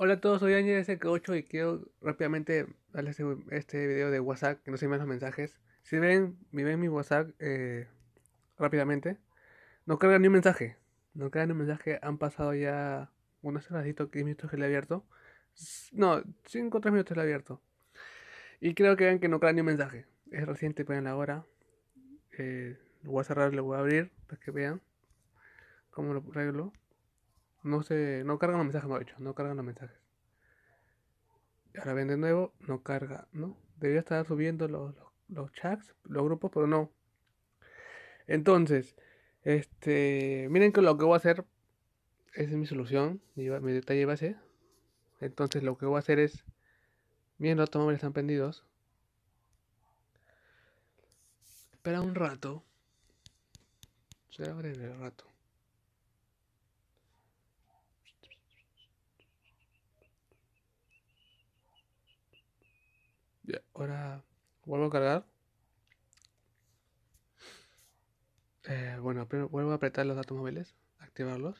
Hola a todos, soy Ángel SK8 y quiero rápidamente darles este, este, video de WhatsApp, que no se me los mensajes. Si ven, me ven mi WhatsApp eh, rápidamente, no carga ni un mensaje. No carga ni un mensaje, han pasado ya unos cerraditos, 15 minutos que le he abierto. No, 5 o 3 minutos le he abierto. Y creo que vean que no carga ni un mensaje. Es reciente, pueden la hora. Eh, lo voy a cerrar, lo voy a abrir para que vean cómo lo arreglo no se, no cargan los mensajes, no, hecho, no cargan los mensajes. Ahora ven de nuevo, no carga, ¿no? Debería estar subiendo los, los, chats, los grupos, pero no. Entonces, este, miren que lo que voy a hacer, esa es mi solución, mi, detalle base. Entonces lo que voy a hacer es, miren los automóviles están prendidos. Espera un rato. Se abre el rato. Ahora vuelvo a cargar. Eh, bueno, primero vuelvo a apretar los datos móviles, activarlos.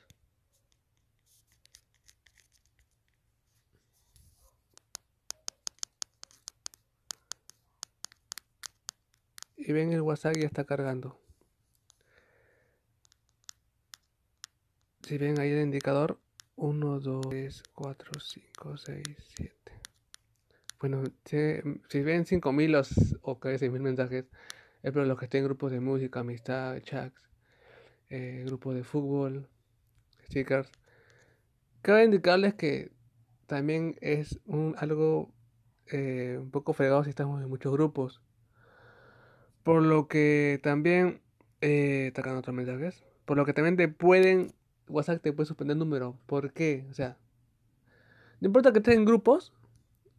Y ven el WhatsApp ya está cargando. Si ven ahí el indicador, 1, 2, 3, 4, 5, 6, 7 bueno, mm, si, ven 5.000 o 6.000 mensajes, es por los que estén en grupos de música, amistad, chats, eh, grupos de fútbol, stickers. Cabe indicarles que también es un, algo eh, un poco fregado si estamos en muchos grupos. Por lo que también, eh, otros mensajes, por lo que también te pueden, WhatsApp te puede suspender el número. ¿Por qué? O sea, no importa que estén en grupos,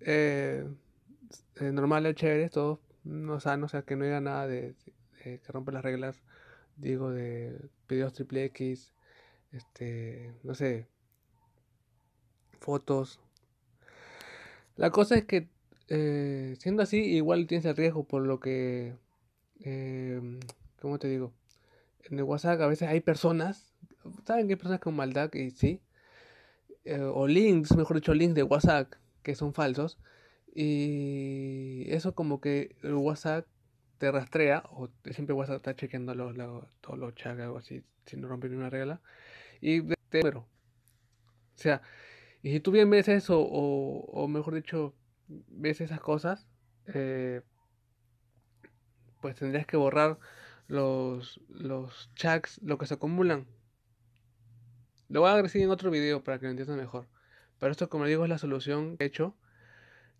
eh, eh normales, chéveres, todos no sanos, o sea, que no era nada de, que rompe las reglas, digo, de videos triple X, este, no sé, fotos. La cosa es que, eh, siendo así, igual tienes el riesgo, por lo que, em, ¿cómo te digo? En el WhatsApp a veces hay personas, ¿saben que hay personas con maldad? Y sí. Eh, o links, mejor dicho, links de WhatsApp que son falsos. Y eso como que el WhatsApp te rastrea, o siempre WhatsApp está chequeando los, todos los chats o algo así, Sin romper rompen una regla, y te O sea, y si tú bien ves eso, o, mejor dicho, ves esas cosas, eh, pues tendrías que borrar los, los chats, lo que se acumulan. Lo voy a decir en otro video para que lo entiendan mejor. Pero esto, como digo, es la solución que he hecho.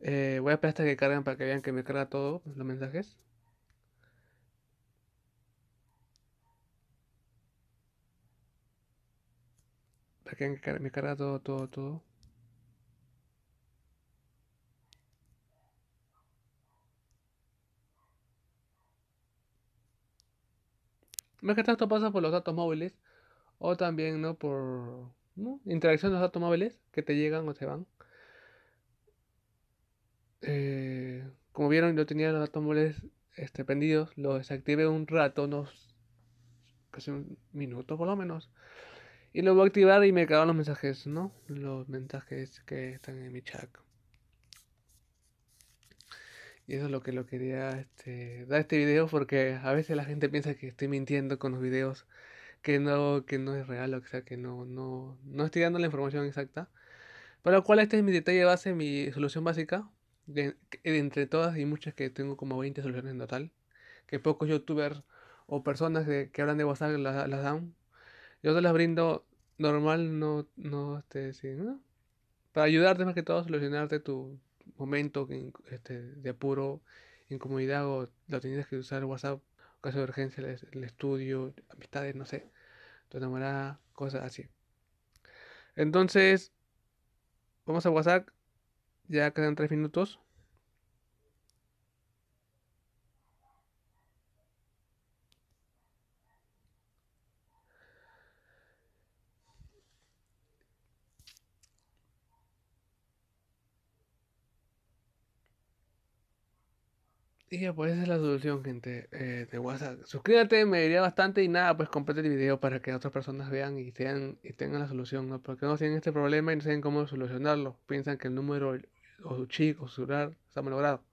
Eh, voy a esperar hasta que carguen para que vean que me carga todo los mensajes. Para que me carga todo, todo, todo. Más que tanto pasa por los datos móviles o también no por ¿no? Interacción de los automóviles que te llegan o te van. Eh, como vieron, yo tenía los automóviles este, prendidos, los desactivé un rato, unos casi un minuto por lo menos. Y lo voy a activar y me acaban los mensajes, ¿no? Los mensajes que están en mi chat. Y eso es lo que lo quería este, dar este video porque a veces la gente piensa que estoy mintiendo con los videos que no, que no es real, o sea, que no, no, no estoy dando la información exacta. Para lo cual este es mi detalle base, mi solución básica, entre todas y muchas que tengo como 20 soluciones en total, que pocos youtubers o personas que hablan de WhatsApp las, dan. Yo te las brindo normal, no, no, este, Para ayudarte más que todo a solucionarte tu momento este, de apuro, incomodidad o lo tenías que usar WhatsApp, caso de urgencia, el estudio, amistades, no sé tu enamorada, cosas así. Entonces, vamos a WhatsApp. Ya quedan tres minutos. Y ya, pues esa es la solución, gente, de eh, WhatsApp. Suscríbete, me diría bastante y nada, pues comparte el video para que otras personas vean y, sean, y tengan la solución, ¿no? Porque no tienen este problema y no saben cómo solucionarlo. Piensan que el número o su chico, o su celular está malogrado.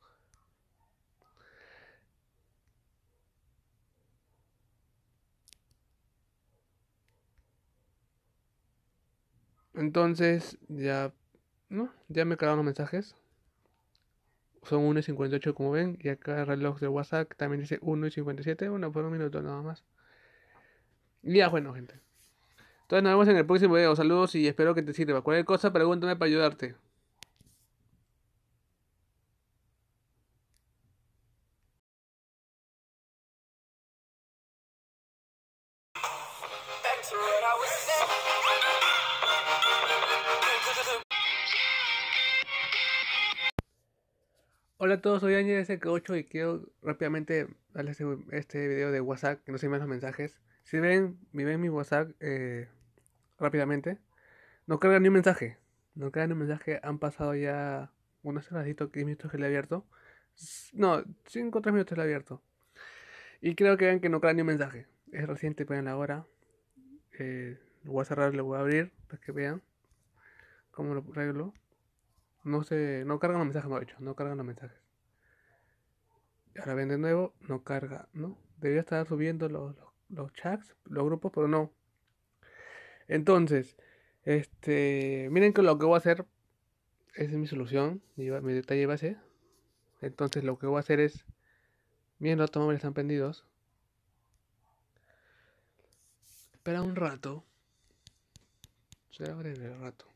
Entonces, ya, ¿no? Ya me quedaron los mensajes son 1 y 58 como ven. Y acá el reloj de WhatsApp también dice 1 y 57, Bueno, por un minuto nada más. Y ya bueno, gente. Entonces nos vemos en el próximo video. Saludos y espero que te sirva. Cualquier cosa, pregúntame para ayudarte. Hola a todos, soy Ángel SK8 y quiero rápidamente darles este, este, video de WhatsApp que no se me los mensajes. Si ven, me ven mi WhatsApp eh, rápidamente, no cargan ni un mensaje. No cargan ni un mensaje, han pasado ya unos ratitos, 10 minutos que le he abierto. No, 5 o 3 minutos le he abierto. Y creo que vean que no cargan ni un mensaje. Es reciente, vean la hora. Eh, lo voy a cerrar, lo voy a abrir para que vean cómo lo arreglo. No se... no cargan los mensajes, no, dicho no cargan los mensajes. Ahora ven de nuevo, no carga, ¿no? Debería estar subiendo los, chats, los grupos, pero no. Entonces, este, miren que lo que voy a hacer, esa es mi solución, mi, detalle base. Entonces lo que voy a hacer es, miren los automóviles están prendidos. Espera un rato. se abre el rato.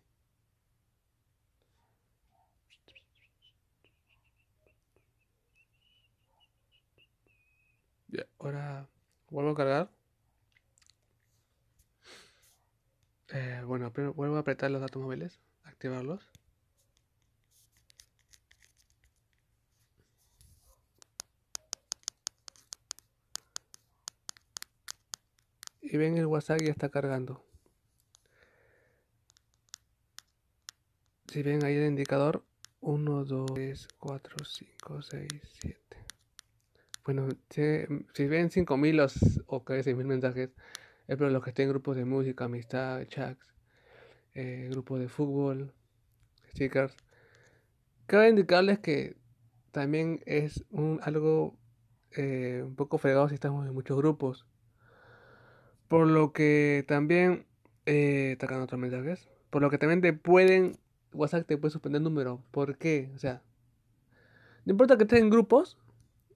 ahora vuelvo a cargar. Eh, bueno, vuelvo a apretar los datos móviles, activarlos. Y ven el WhatsApp ya está cargando. Si ven ahí el indicador, 1, 2, 3, 4, 5, 6, 7 bueno, mm, si, si ven 5.000 o casi 6.000 mensajes, es por los que estén en grupos de música, amistad, chats, eh, grupos de fútbol, stickers. Cabe indicarles que también es un, algo eh, un poco fregado si estamos en muchos grupos. Por lo que también, eh, Tacan otros mensajes, por lo que también te pueden, WhatsApp te puede suspender el número. ¿Por qué? O sea, no importa que estén en grupos,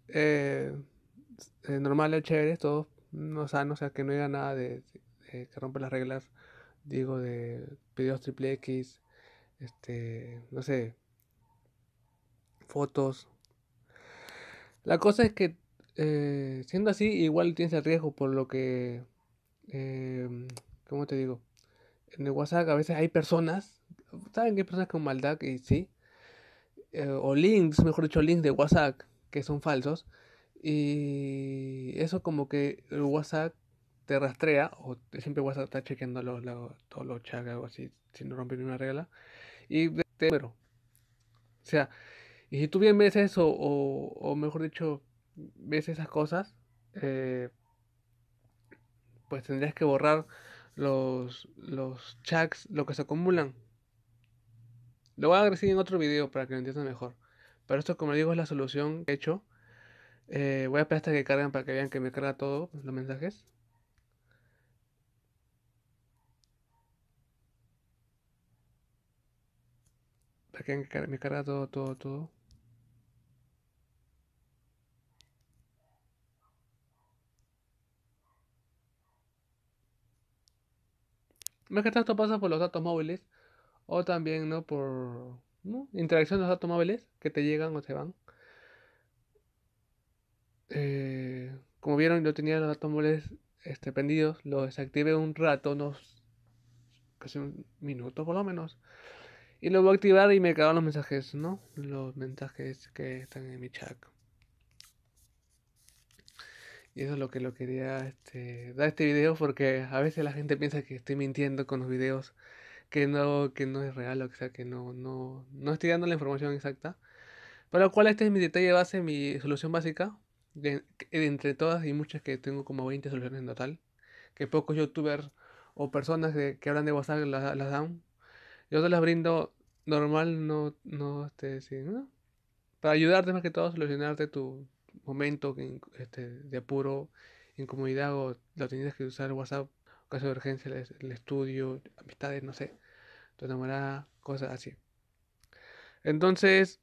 eh, eh, normal normales, chéveres, todos no sanos, o sea, que no era nada de, que rompe las reglas, digo, de videos triple X, este, no sé, fotos. La cosa es que eh, siendo así, igual tienes el riesgo, por lo que, em, ¿cómo te digo? En el WhatsApp a veces hay personas, ¿saben que hay personas con maldad? Y sí, o links, mejor dicho, links de WhatsApp que son falsos. Y eso como que el WhatsApp te rastrea, o siempre WhatsApp está chequeando los, todos los chats, algo así, sin romper ninguna una regla, y te O sea, y si tú bien ves eso, o, mejor dicho, ves esas cosas, eh, pues tendrías que borrar los, los chats, lo que se acumulan. Lo voy a decir en otro video para que lo entiendan mejor. Pero esto, como digo, es la solución que he hecho. Eh, voy a esperar hasta que cargan para que vean que me carga todo los mensajes. Para que me carga todo, todo, todo. Más que tanto pasa por los datos móviles o también no por ¿no? Interacción de los automóviles que te llegan o se van. Eh, como vieron, yo tenía los automóviles este, los desactivé un rato, unos casi un minuto por lo menos. Y lo voy a activar y me quedaron los mensajes, ¿no? Los mensajes que están en mi chat. Y eso es lo que lo quería este, dar este video porque a veces la gente piensa que estoy mintiendo con los videos que no, que no es real, o sea, que no, no, no estoy dando la información exacta. Para lo cual este es mi detalle base, mi solución básica, entre todas y muchas que tengo como 20 soluciones en total, que pocos youtubers o personas que hablan de WhatsApp las, dan. Yo te las brindo normal, no, no, este, ¿no? Para ayudarte más que todo a solucionarte tu momento este, de apuro, incomodidad o lo tenías que usar WhatsApp, caso de urgencia, el estudio, amistades, no sé tu enamorada, cosas así. Entonces,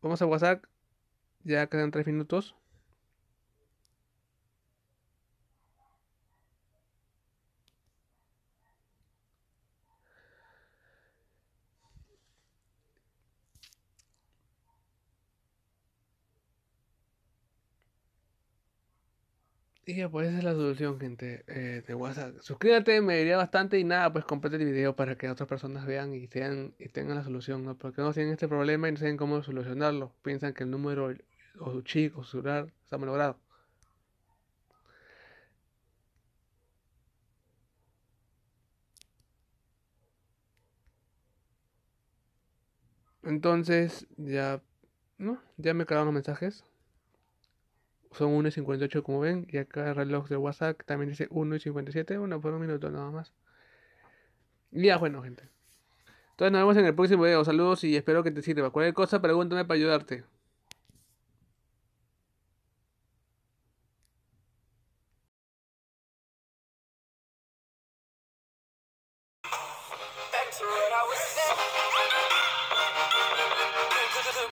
vamos a WhatsApp. Ya quedan tres minutos. Y ya, pues esa es la solución, gente, de eh, WhatsApp. Suscríbete, me diría bastante y nada, pues comparte el video para que otras personas vean y, sean, y tengan la solución, Porque no tienen este problema y no saben cómo solucionarlo. Piensan que el número o su chico, o su celular está malogrado. Entonces, ya, ¿no? Ya me quedaron los mensajes son 1 y 58 como ven. Y acá el reloj de WhatsApp también dice 1 y 57. Bueno, por un minuto nada más. Y ya bueno, gente. Entonces nos vemos en el próximo video. Saludos y espero que te sirva. Cualquier cosa, pregúntame para ayudarte.